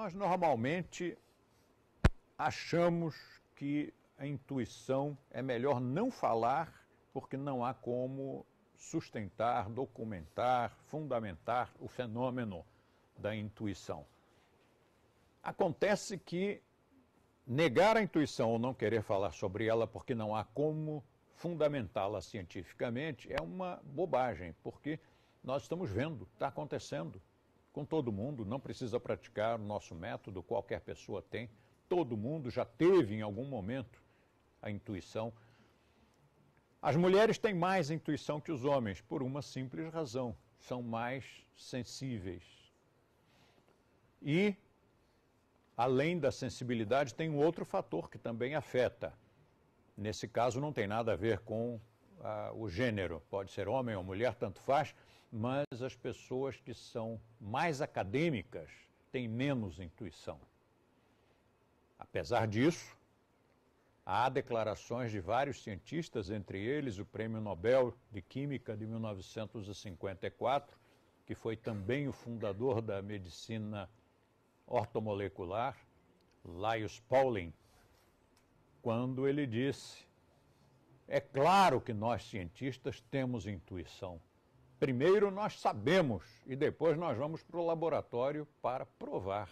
Nós normalmente achamos que a intuição é melhor não falar porque não há como sustentar, documentar, fundamentar o fenômeno da intuição. Acontece que negar a intuição ou não querer falar sobre ela porque não há como fundamentá-la cientificamente é uma bobagem, porque nós estamos vendo, está acontecendo com todo mundo, não precisa praticar o nosso método, qualquer pessoa tem. Todo mundo já teve em algum momento a intuição. As mulheres têm mais intuição que os homens, por uma simples razão: são mais sensíveis. E, além da sensibilidade, tem um outro fator que também afeta. Nesse caso, não tem nada a ver com ah, o gênero, pode ser homem ou mulher, tanto faz mas as pessoas que são mais acadêmicas têm menos intuição. Apesar disso, há declarações de vários cientistas, entre eles o Prêmio Nobel de Química de 1954, que foi também o fundador da medicina ortomolecular, Laius Pauling, quando ele disse: É claro que nós cientistas temos intuição Primeiro nós sabemos e depois nós vamos para o laboratório para provar.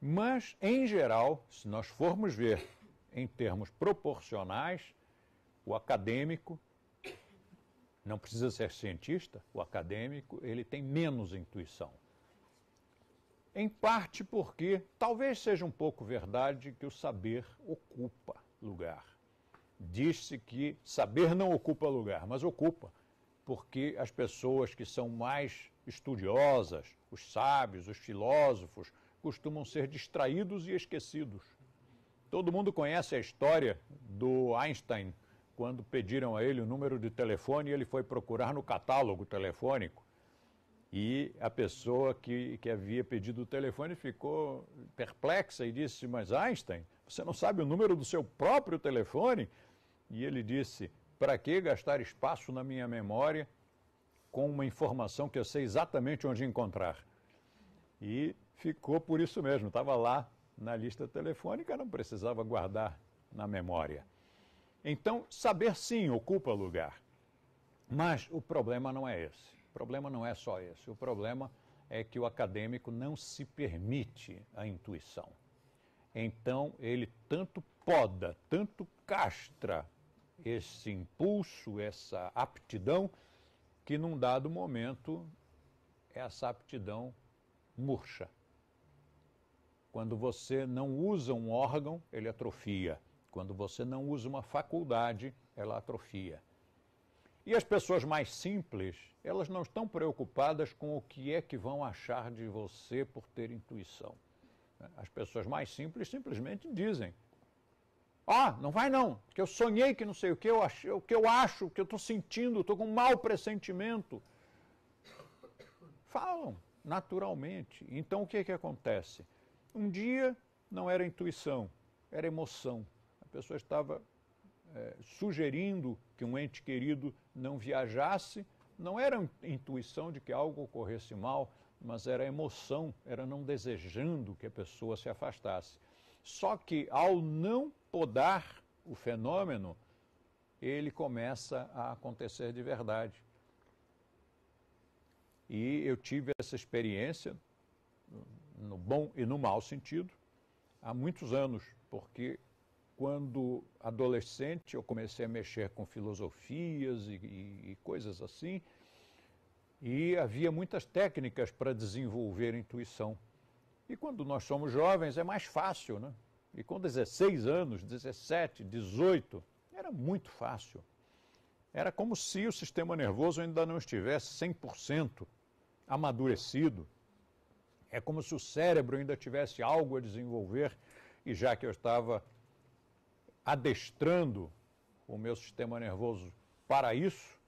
Mas, em geral, se nós formos ver em termos proporcionais, o acadêmico não precisa ser cientista, o acadêmico ele tem menos intuição. Em parte porque talvez seja um pouco verdade que o saber ocupa lugar diz-se que saber não ocupa lugar, mas ocupa, porque as pessoas que são mais estudiosas, os sábios, os filósofos, costumam ser distraídos e esquecidos. Todo mundo conhece a história do Einstein, quando pediram a ele o número de telefone, ele foi procurar no catálogo telefônico. E a pessoa que, que havia pedido o telefone ficou perplexa e disse: Mas Einstein, você não sabe o número do seu próprio telefone? e ele disse: Para que gastar espaço na minha memória com uma informação que eu sei exatamente onde encontrar? E ficou por isso mesmo, estava lá na lista telefônica, não precisava guardar na memória. Então, saber sim ocupa lugar. Mas o problema não é esse. O problema não é só esse. O problema é que o acadêmico não se permite a intuição. Então, ele tanto poda, tanto castra esse impulso, essa aptidão, que num dado momento essa aptidão murcha. Quando você não usa um órgão, ele atrofia. Quando você não usa uma faculdade, ela atrofia. E as pessoas mais simples, elas não estão preocupadas com o que é que vão achar de você por ter intuição. As pessoas mais simples simplesmente dizem: Ó, ah, não vai não, porque eu sonhei que não sei o que, eu achei, o que eu acho, o que eu estou sentindo, estou com um mau pressentimento. Falam naturalmente. Então o que, que acontece? Um dia não era intuição, era emoção. A pessoa estava é, sugerindo que um ente querido não viajasse, não era intuição de que algo ocorresse mal, mas era emoção, era não desejando que a pessoa se afastasse. Só que ao não podar o fenômeno, ele começa a acontecer de verdade. E eu tive essa experiência, no bom e no mau sentido, há muitos anos, porque quando adolescente eu comecei a mexer com filosofias e, e, e coisas assim, e havia muitas técnicas para desenvolver intuição. E quando nós somos jovens é mais fácil, né? E com 16 anos, 17, 18, era muito fácil. Era como se o sistema nervoso ainda não estivesse 100% amadurecido. É como se o cérebro ainda tivesse algo a desenvolver. E já que eu estava adestrando o meu sistema nervoso para isso,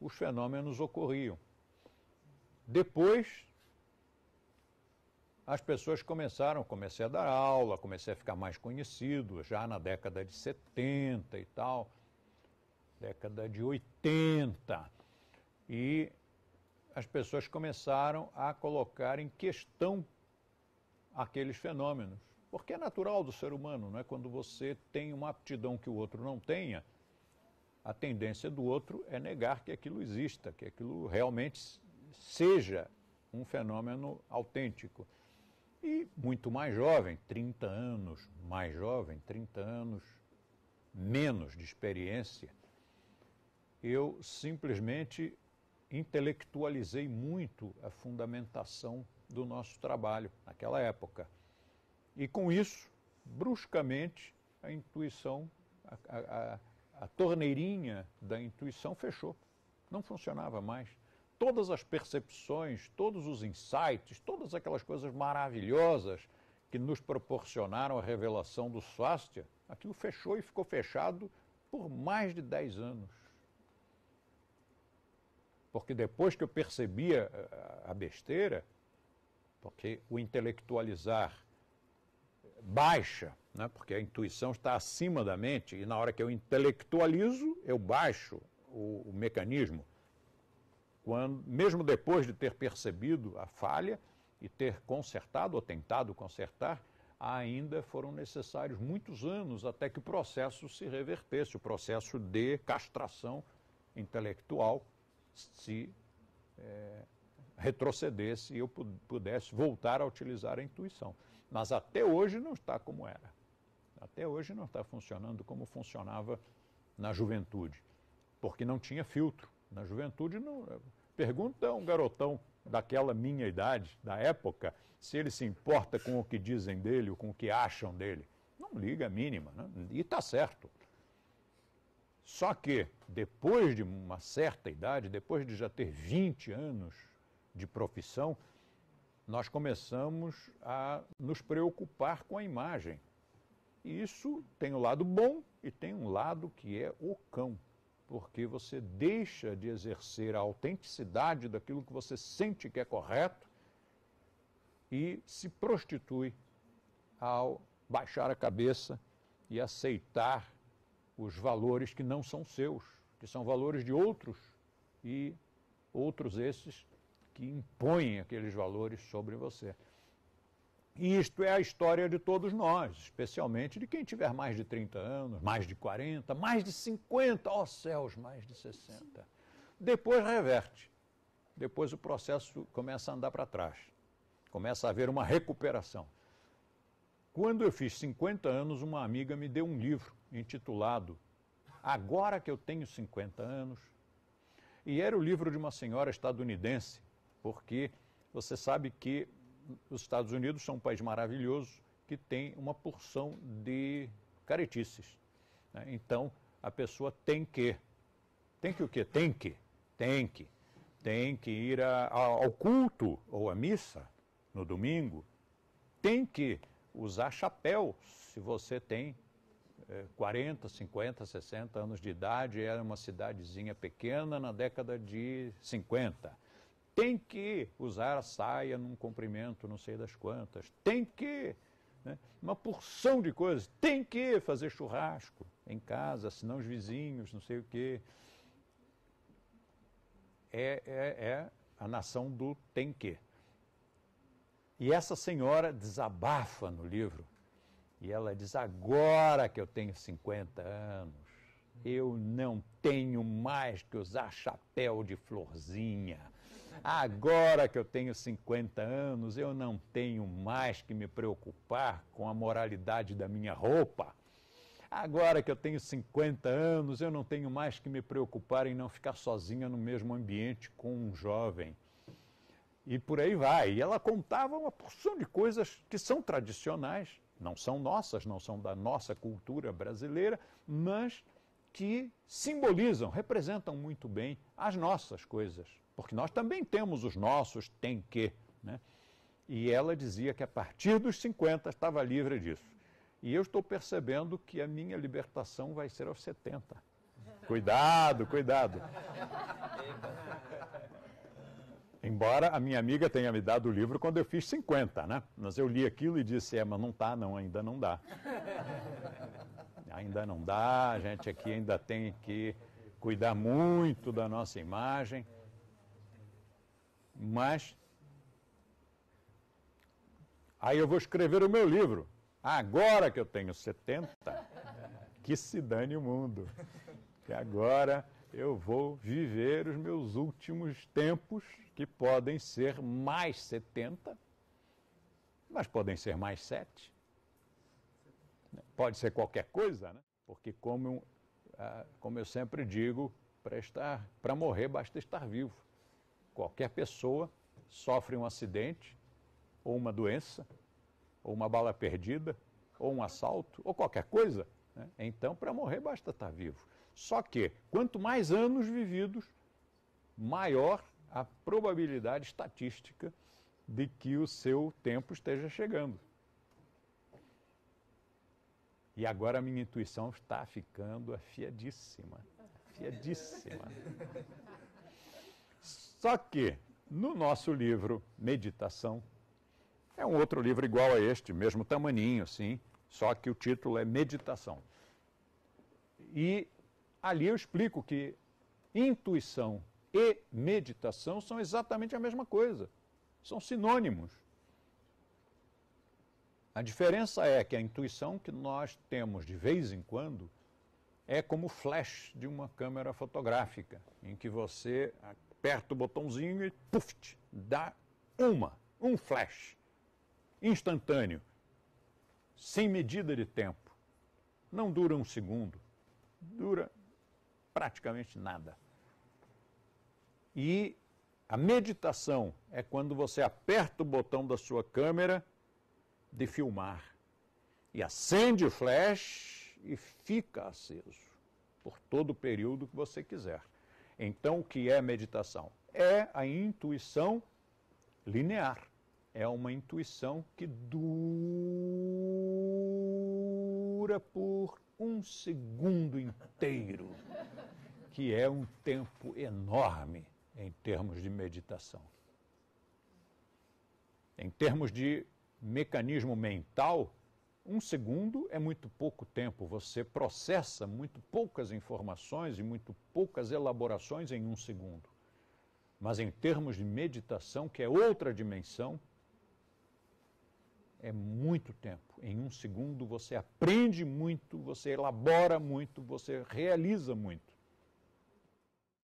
os fenômenos ocorriam. Depois, as pessoas começaram, comecei a dar aula, comecei a ficar mais conhecido, já na década de 70 e tal, década de 80. E as pessoas começaram a colocar em questão aqueles fenômenos. Porque é natural do ser humano, não é? Quando você tem uma aptidão que o outro não tenha, a tendência do outro é negar que aquilo exista, que aquilo realmente seja um fenômeno autêntico e muito mais jovem, 30 anos mais jovem, 30 anos menos de experiência, eu simplesmente intelectualizei muito a fundamentação do nosso trabalho naquela época. E com isso, bruscamente, a intuição, a, a, a torneirinha da intuição fechou. Não funcionava mais todas as percepções, todos os insights, todas aquelas coisas maravilhosas que nos proporcionaram a revelação do Swastia, aquilo fechou e ficou fechado por mais de 10 anos. Porque depois que eu percebia eh, a besteira, porque o intelectualizar baixa, né? porque a intuição está acima da mente, e na hora que eu intelectualizo, eu baixo o, o mecanismo quando, mesmo depois de ter percebido a falha e ter consertado ou tentado consertar, ainda foram necessários muitos anos até que o processo se revertesse, o processo de castração intelectual se é, retrocedesse e eu pudesse voltar a utilizar a intuição. Mas até hoje não está como era. Até hoje não está funcionando como funcionava na juventude, porque não tinha filtro. Na juventude, não. Pergunta a um garotão daquela minha idade, da época, se ele se importa com o que dizem dele ou com o que acham dele. Não liga a mínima, né? e está certo. Só que, depois de uma certa idade, depois de já ter 20 anos de profissão, nós começamos a nos preocupar com a imagem. E isso tem um lado bom e tem um lado que é o cão porque você deixa de exercer a autenticidade daquilo que você sente que é correto e se prostitui ao baixar a cabeça e aceitar os valores que não são seus, que são valores de outros e outros esses que impõem aqueles valores sobre você. E isto é a história de todos nós, especialmente de quem tiver mais de 30 anos, mais de 40, mais de 50, ó oh céus, mais de 60. Depois reverte. Depois o processo começa a andar para trás. Começa a haver uma recuperação. Quando eu fiz 50 anos, uma amiga me deu um livro intitulado Agora que eu tenho 50 anos. E era o livro de uma senhora estadunidense, porque você sabe que os Estados Unidos são um país maravilhoso que tem uma porção de caretices. Né? Então, a pessoa tem que. Tem que o quê? Tem que. Tem que. Tem que ir a, a, ao culto ou à missa no domingo. Tem que usar chapéu se você tem é, 40, 50, 60 anos de idade. Era é uma cidadezinha pequena na década de 50 tem que usar a saia num comprimento, não sei das quantas, tem que. Né? Uma porção de coisas, tem que fazer churrasco em casa, senão os vizinhos, não sei o quê. É, é, é a nação do tem que. E essa senhora desabafa no livro. E ela diz: agora que eu tenho 50 anos, eu não tenho mais que usar chapéu de florzinha. Agora que eu tenho 50 anos, eu não tenho mais que me preocupar com a moralidade da minha roupa. Agora que eu tenho 50 anos, eu não tenho mais que me preocupar em não ficar sozinha no mesmo ambiente com um jovem. E por aí vai. E ela contava uma porção de coisas que são tradicionais, não são nossas, não são da nossa cultura brasileira, mas que simbolizam, representam muito bem as nossas coisas porque nós também temos os nossos tem que. Né? E ela dizia que a partir dos 50 estava livre disso. E eu estou percebendo que a minha libertação vai ser aos 70. Cuidado, cuidado. Embora a minha amiga tenha me dado o livro quando eu fiz 50, né? Mas eu li aquilo e disse, é, mas não tá não, ainda não dá. Ainda não dá, a gente aqui ainda tem que cuidar muito da nossa imagem. Mas aí eu vou escrever o meu livro. Agora que eu tenho 70, que se dane o mundo. Que agora eu vou viver os meus últimos tempos, que podem ser mais 70, mas podem ser mais 7. Pode ser qualquer coisa, né? Porque como, ah, como eu sempre digo, para morrer basta estar vivo. Qualquer pessoa sofre um acidente, ou uma doença, ou uma bala perdida, ou um assalto, ou qualquer coisa. Né? Então, para morrer, basta estar tá vivo. Só que, quanto mais anos vividos, maior a probabilidade estatística de que o seu tempo esteja chegando. E agora a minha intuição está ficando afiadíssima. Afiadíssima. Só que no nosso livro Meditação, é um outro livro igual a este, mesmo tamaninho, sim, só que o título é Meditação. E ali eu explico que intuição e meditação são exatamente a mesma coisa, são sinônimos. A diferença é que a intuição que nós temos de vez em quando é como flash de uma câmera fotográfica, em que você aperta o botãozinho e puf, dá uma, um flash, instantâneo, sem medida de tempo. Não dura um segundo, dura praticamente nada. E a meditação é quando você aperta o botão da sua câmera de filmar e acende o flash e fica aceso por todo o período que você quiser. Então, o que é meditação? É a intuição linear. É uma intuição que dura por um segundo inteiro, que é um tempo enorme em termos de meditação. Em termos de mecanismo mental, um segundo é muito pouco tempo, você processa muito poucas informações e muito poucas elaborações em um segundo. Mas em termos de meditação, que é outra dimensão, é muito tempo. Em um segundo você aprende muito, você elabora muito, você realiza muito.